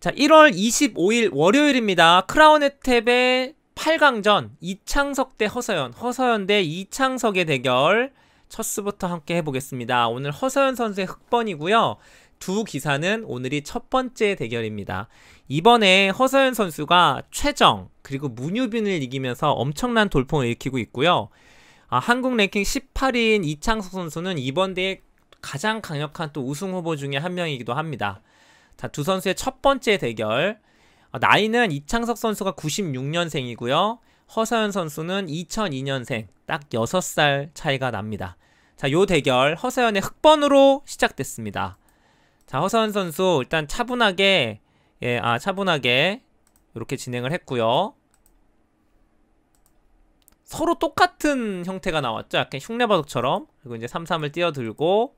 자, 1월 25일 월요일입니다. 크라운 의탭의 8강전 이창석 대 허서연, 허서연 대 이창석의 대결 첫 수부터 함께 해보겠습니다. 오늘 허서연 선수의 흑번이고요. 두 기사는 오늘이 첫 번째 대결입니다. 이번에 허서연 선수가 최정 그리고 문유빈을 이기면서 엄청난 돌풍을 일으키고 있고요. 아, 한국 랭킹 18위인 이창석 선수는 이번 대회 가장 강력한 또 우승 후보 중에 한 명이기도 합니다. 자, 두 선수의 첫 번째 대결. 어, 나이는 이창석 선수가 96년생이고요. 허서연 선수는 2002년생. 딱 6살 차이가 납니다. 자, 요 대결 허서연의 흑번으로 시작됐습니다. 자, 허서연 선수 일단 차분하게 예, 아, 차분하게 이렇게 진행을 했고요. 서로 똑같은 형태가 나왔죠. 약간 흉내바둑처럼. 그리고 이제 3-3을 뛰어들고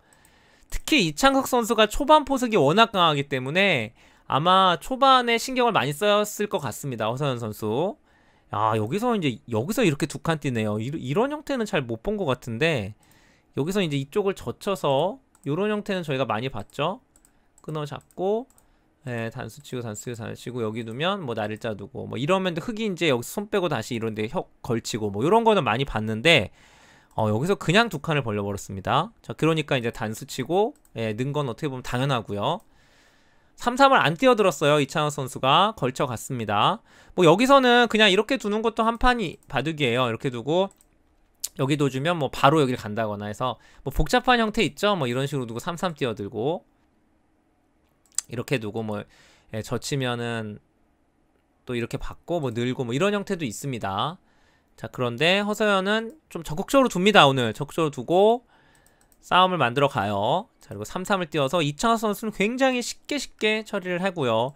특히 이창석 선수가 초반 포석이 워낙 강하기 때문에 아마 초반에 신경을 많이 썼을 것 같습니다. 허선현 선수. 아 여기서 이제 여기서 이렇게 두 칸 뛰네요. 이, 런 형태는 잘 못 본 것 같은데 여기서 이제 이쪽을 젖혀서 이런 형태는 저희가 많이 봤죠. 끊어 잡고 예, 단수 치고 단수 치고 단수 치고 여기 두면 뭐 날짜 두고 뭐 이러면 흙이 이제 여기서 손 빼고 다시 이런데 혀 걸치고 뭐 이런 거는 많이 봤는데 어, 여기서 그냥 두 칸을 벌려버렸습니다. 자, 그러니까 이제 단수치고 예, 는건 어떻게 보면 당연하고요. 3-3을 안 뛰어들었어요. 이창호 선수가 걸쳐갔습니다. 뭐 여기서는 그냥 이렇게 두는 것도 한 판이 바둑이에요. 이렇게 두고 여기도 주면 뭐 바로 여기를 간다거나 해서 뭐 복잡한 형태 있죠. 뭐 이런 식으로 두고 3-3 뛰어들고 이렇게 두고 뭐 예, 젖히면은 또 이렇게 받고 뭐 늘고 뭐 이런 형태도 있습니다. 자 그런데 허서연은 좀 적극적으로 둡니다 오늘 적극적으로 두고 싸움을 만들어 가요 자 그리고 3-3을 띄워서 이창하 선수는 굉장히 쉽게 쉽게 처리를 하고요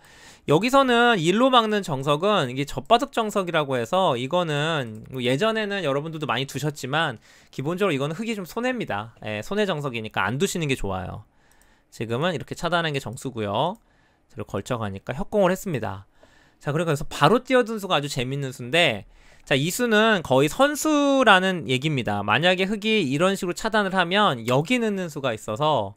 여기서는 일로 막는 정석은 이게 젖바둑 정석이라고 해서 이거는 뭐 예전에는 여러분들도 많이 두셨지만 기본적으로 이거는 흙이 좀 손해입니다 예, 손해 정석이니까 안 두시는 게 좋아요 지금은 이렇게 차단하는게 정수고요 그리고 걸쳐가니까 협공을 했습니다 자 그러니까 그래서 바로 띄어든 수가 아주 재밌는 수인데 자, 이수는 거의 선수라는 얘기입니다. 만약에 흑이 이런 식으로 차단을 하면 여기 넣는 수가 있어서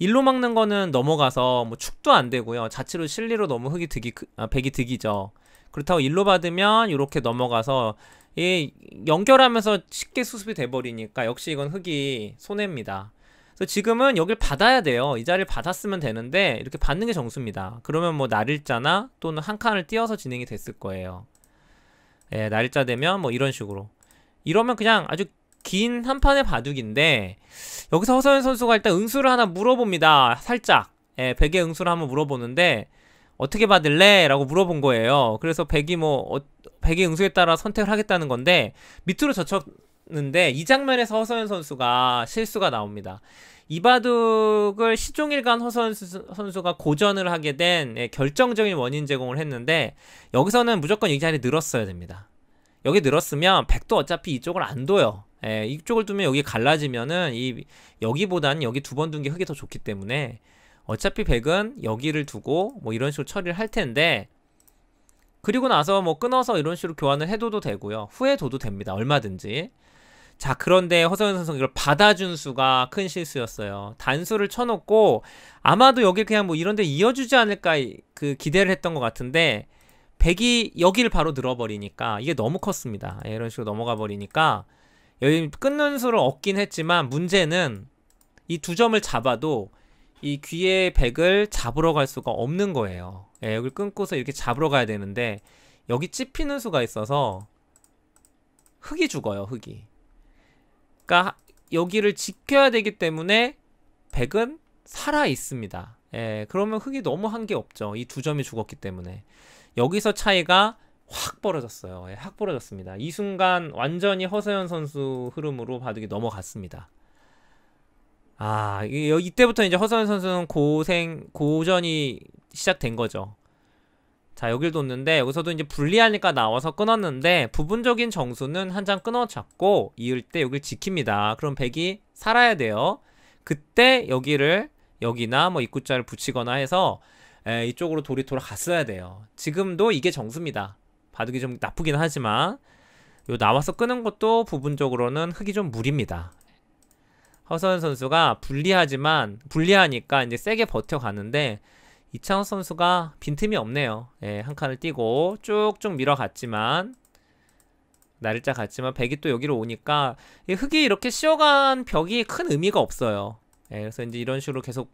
일로 막는 거는 넘어가서 뭐 축도 안 되고요. 자체로 실리로 너무 흑이 득이 아, 백이 득이죠. 그렇다고 일로 받으면 이렇게 넘어가서 이 연결하면서 쉽게 수습이 돼 버리니까 역시 이건 흑이 손해입니다. 지금은 여길 받아야 돼요. 이 자리를 받았으면 되는데 이렇게 받는 게 정수입니다. 그러면 뭐 날일자나 또는 한 칸을 띄어서 진행이 됐을 거예요. 예, 날짜 되면 뭐 이런 식으로 이러면 그냥 아주 긴 한 판의 바둑인데 여기서 허서연 선수가 일단 응수를 하나 물어봅니다 살짝 예, 백의 응수를 한번 물어보는데 어떻게 받을래? 라고 물어본 거예요 그래서 백이 뭐 어, 백의 응수에 따라 선택을 하겠다는 건데 밑으로 젖혔는데 이 장면에서 허서연 선수가 실수가 나옵니다 이바둑을 시종일관 허 선수, 가 고전을 하게 된 예, 결정적인 원인 제공을 했는데 여기서는 무조건 이 자리 늘었어야 됩니다. 여기 늘었으면 백도 어차피 이쪽을 안 둬요. 예, 이쪽을 두면 여기 갈라지면은 이 여기보다는 여기 두 번 둔 게 흙이 더 좋기 때문에 어차피 백은 여기를 두고 뭐 이런 식으로 처리를 할 텐데 그리고 나서 뭐 끊어서 이런 식으로 교환을 해도 되고요. 후에 둬도 됩니다. 얼마든지. 자 그런데 허성현 선수 이걸 받아준 수가 큰 실수였어요. 단수를 쳐놓고 아마도 여기 그냥 뭐 이런데 이어주지 않을까 그 기대를 했던 것 같은데 백이 여기를 바로 늘어버리니까 이게 너무 컸습니다. 예, 이런 식으로 넘어가 버리니까 여기 끊는 수를 얻긴 했지만 문제는 이 두 점을 잡아도 이 귀의 백을 잡으러 갈 수가 없는 거예요. 예, 여기 끊고서 이렇게 잡으러 가야 되는데 여기 찝히는 수가 있어서 흙이 죽어요. 흙이. 그러니까 여기를 지켜야 되기 때문에 백은 살아 있습니다. 예, 그러면 흙이 너무 한 게 없죠. 이 두 점이 죽었기 때문에. 여기서 차이가 확 벌어졌어요. 예, 확 벌어졌습니다. 이 순간 완전히 허세현 선수 흐름으로 바둑이 넘어갔습니다. 아, 이때부터 이제 허서연 선수는 고생, 고전이 시작된 거죠. 자 여길 뒀는데 여기서도 이제 분리하니까 나와서 끊었는데 부분적인 정수는 한 장 끊어잡고 이을 때 여길 지킵니다. 그럼 백이 살아야 돼요. 그때 여기를 여기나 뭐 입구자를 붙이거나 해서 에, 이쪽으로 돌이 돌아갔어야 돼요. 지금도 이게 정수입니다. 바둑이 좀 나쁘긴 하지만 요 나와서 끄는 것도 부분적으로는 흙이 좀 무리입니다. 허선 선수가 불리하지만 불리하니까 이제 세게 버텨가는데 이창호 선수가 빈틈이 없네요. 예, 한 칸을 띄고 쭉쭉 밀어갔지만 날짜 같지만 백이 또 여기로 오니까 흙이 이렇게 씌어간 벽이 큰 의미가 없어요. 예, 그래서 이제 이런 식으로 계속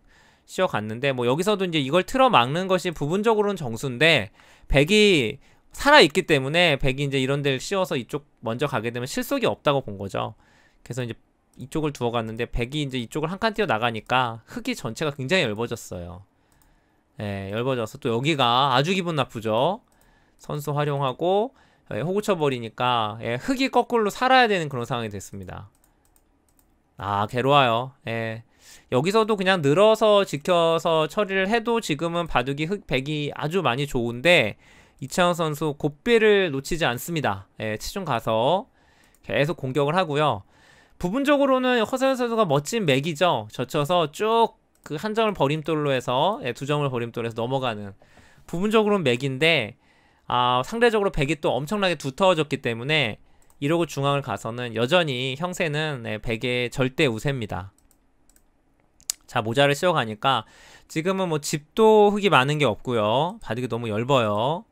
씌어갔는데 뭐 여기서도 이제 이걸 틀어 막는 것이 부분적으로는 정수인데 백이 살아있기 때문에 백이 이제 이런 데를 씌워서 이쪽 먼저 가게 되면 실속이 없다고 본 거죠. 그래서 이제 이쪽을 두어갔는데 백이 이제 이쪽을 한 칸 뛰어 나가니까 흙이 전체가 굉장히 얇어졌어요 예, 열버아서또 여기가 아주 기분 나쁘죠. 선수 활용하고 예, 호구 쳐버리니까 예, 흙이 거꾸로 살아야 되는 그런 상황이 됐습니다. 아 괴로워요. 예. 여기서도 그냥 늘어서 지켜서 처리를 해도 지금은 바둑이 흑백이 아주 많이 좋은데 이창현 선수 곱비를 놓치지 않습니다. 예, 치중 가서 계속 공격을 하고요. 부분적으로는 허세현 선수가 멋진 맥이죠. 젖혀서 쭉 그한 점을 버림돌로 해서 예, 두 점을 버림돌로 해서 넘어가는 부분적으로는 맥인데 아, 상대적으로 백이 또 엄청나게 두터워졌기 때문에 이러고 중앙을 가서는 여전히 형세는 네, 백의 절대 우세입니다. 자 모자를 씌워가니까 지금은 뭐 집도 흙이 많은 게 없고요. 바둑이 너무 열아요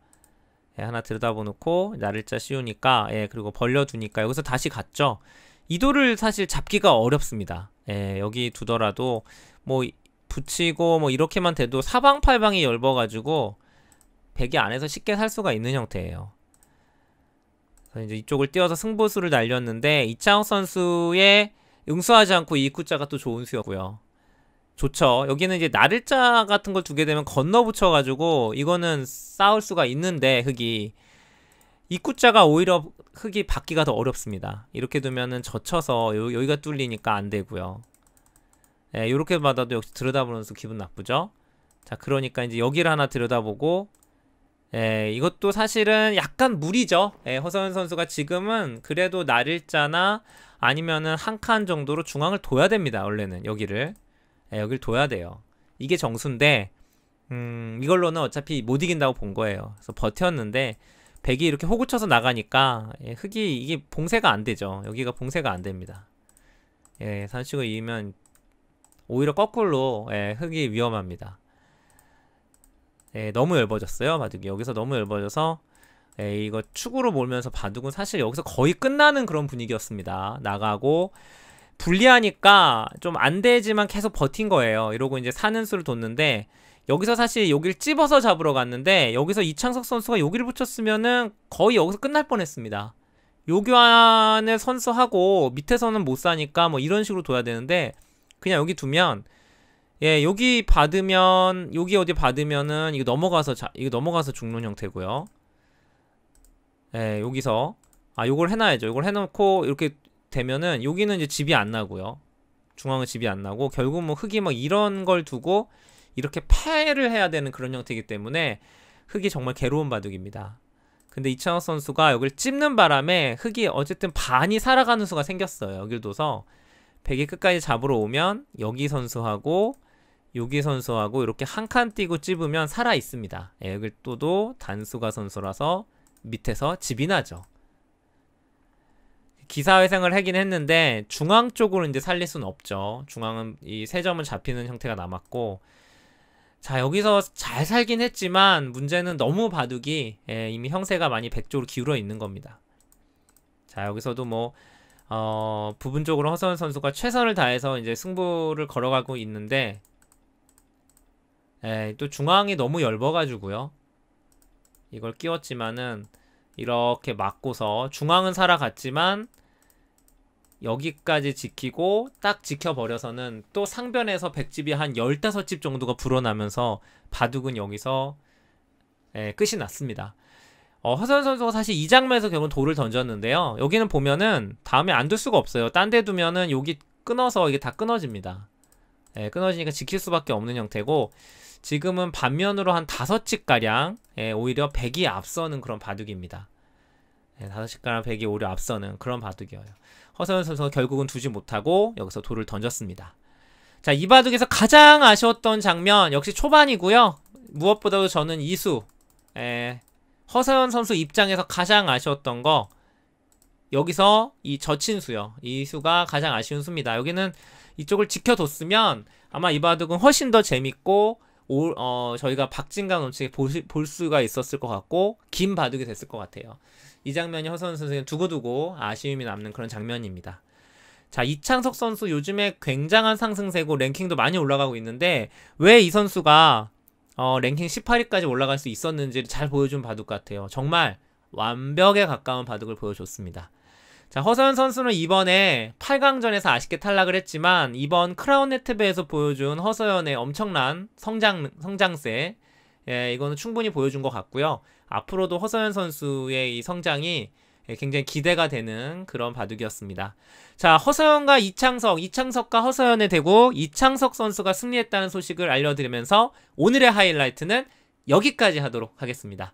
예, 하나 들여다보놓고 나를자 씌우니까 예, 그리고 벌려두니까 여기서 다시 갔죠. 이도를 사실 잡기가 어렵습니다. 예, 여기 두더라도 뭐 붙이고 뭐 이렇게만 돼도 사방팔방이 열어가지고 베개 안에서 쉽게 살 수가 있는 형태예요. 그래서 이제 이쪽을 띄워서 승부수를 날렸는데 이창욱 선수의 응수하지 않고 이입구자가 또 좋은 수였고요. 좋죠. 여기는 이제 나를자 같은 걸 두게 되면 건너 붙여가지고 이거는 싸울 수가 있는데 흑이이구자가 오히려 흑이 받기가 더 어렵습니다. 이렇게 두면은 젖혀서 여기가 뚫리니까 안 되고요. 예, 요렇게 받아도 역시 들여다보면서 기분 나쁘죠? 자, 그러니까 이제 여기를 하나 들여다보고 예, 이것도 사실은 약간 무리죠. 예, 허선 선수가 지금은 그래도 날일자나 아니면은 한 칸 정도로 중앙을 둬야 됩니다. 원래는 여기를 예, 여기를 둬야 돼요. 이게 정수인데 음, 이걸로는 어차피 못 이긴다고 본 거예요. 그래서 버텼는데 백이 이렇게 호구쳐서 나가니까 예, 흙이 이게 봉쇄가 안 되죠. 여기가 봉쇄가 안 됩니다. 예, 산식을 이기면 오히려 거꾸로 예, 흙이 위험합니다. 예, 너무 넓어졌어요 바둑이 여기서 너무 넓어져서 예, 이거 축으로 몰면서 바둑은 사실 여기서 거의 끝나는 그런 분위기였습니다. 나가고 불리하니까 좀 안 되지만 계속 버틴 거예요. 이러고 이제 사는 수를 뒀는데 여기서 사실 여기를 찝어서 잡으러 갔는데 여기서 이창석 선수가 여기를 붙였으면은 거의 여기서 끝날 뻔했습니다. 요교환을 선수하고 밑에서는 못 사니까 뭐 이런 식으로 둬야 되는데 그냥 여기 두면 예, 여기 받으면 여기 어디 받으면은 이거 넘어가서 자, 이거 넘어가서 죽는 형태고요. 예, 여기서 아, 요걸 해 놔야죠. 요걸 해 놓고 이렇게 되면은 여기는 이제 집이 안 나고요. 중앙은 집이 안 나고 결국 뭐 흙이 막 이런 걸 두고 이렇게 패를 해야 되는 그런 형태이기 때문에 흙이 정말 괴로운 바둑입니다. 근데 이창호 선수가 여기를 찝는 바람에 흙이 어쨌든 반이 살아가는 수가 생겼어요. 여길 둬서 백이 끝까지 잡으러 오면 여기 선수하고 여기 선수하고 이렇게 한 칸띄고 찝으면 살아 있습니다. 여기 또도 단수가 선수라서 밑에서 집이 나죠. 기사회생을 하긴 했는데 중앙 쪽으로 이제 살릴 수는 없죠. 중앙은 이 세 점을 잡히는 형태가 남았고 자 여기서 잘 살긴 했지만 문제는 너무 바둑이 예, 이미 형세가 많이 백조로 기울어 있는 겁니다. 자 여기서도 뭐 어, 부분적으로 허선 선수가 최선을 다해서 이제 승부를 걸어가고 있는데 에또 예, 중앙이 너무 열아가지고요 이걸 끼웠지만은 이렇게 막고서 중앙은 살아갔지만 여기까지 지키고 딱 지켜버려서는 또 상변에서 백집이 한 15집 정도가 불어나면서 바둑은 여기서 에, 예, 끝이 났습니다. 어, 허선 선수가 사실 이 장면에서 결국 돌을 던졌는데요. 여기는 보면은 다음에 안 둘 수가 없어요. 딴 데 두면은 여기 끊어서 이게 다 끊어집니다. 예, 끊어지니까 지킬 수밖에 없는 형태고 지금은 반면으로 한 다섯 집가량 예, 오히려 백이 앞서는 그런 바둑입니다. 예, 다섯 집가량 백이 오히려 앞서는 그런 바둑이에요. 허선 선수가 결국은 두지 못하고 여기서 돌을 던졌습니다. 자, 이 바둑에서 가장 아쉬웠던 장면 역시 초반이고요. 무엇보다도 저는 이수 예, 허서현 선수 입장에서 가장 아쉬웠던 거 여기서 이 저친수요. 이 수가 가장 아쉬운 수입니다. 여기는 이쪽을 지켜뒀으면 아마 이 바둑은 훨씬 더 재밌고 올, 어, 저희가 박진강넘치에볼 수가 있었을 것 같고 긴 바둑이 됐을 것 같아요. 이 장면이 허선 선수는 두고두고 아쉬움이 남는 그런 장면입니다. 자 이창석 선수 요즘에 굉장한 상승세고 랭킹도 많이 올라가고 있는데 왜 이 선수가 어, 랭킹 18위까지 올라갈 수 있었는지를 잘 보여준 바둑 같아요. 정말 완벽에 가까운 바둑을 보여줬습니다. 자, 허선 선수는 이번에 8강전에서 아쉽게 탈락을 했지만 이번 크라운 네트베에서 보여준 허서연의 엄청난 성장 성장세 예, 이거는 충분히 보여준 것 같고요. 앞으로도 허서연 선수의 이 성장이 예, 굉장히 기대가 되는 그런 바둑이었습니다. 자, 허서연과 이창석, 이창석과 허서연의 대고 이창석 선수가 승리했다는 소식을 알려드리면서 오늘의 하이라이트는 여기까지 하도록 하겠습니다.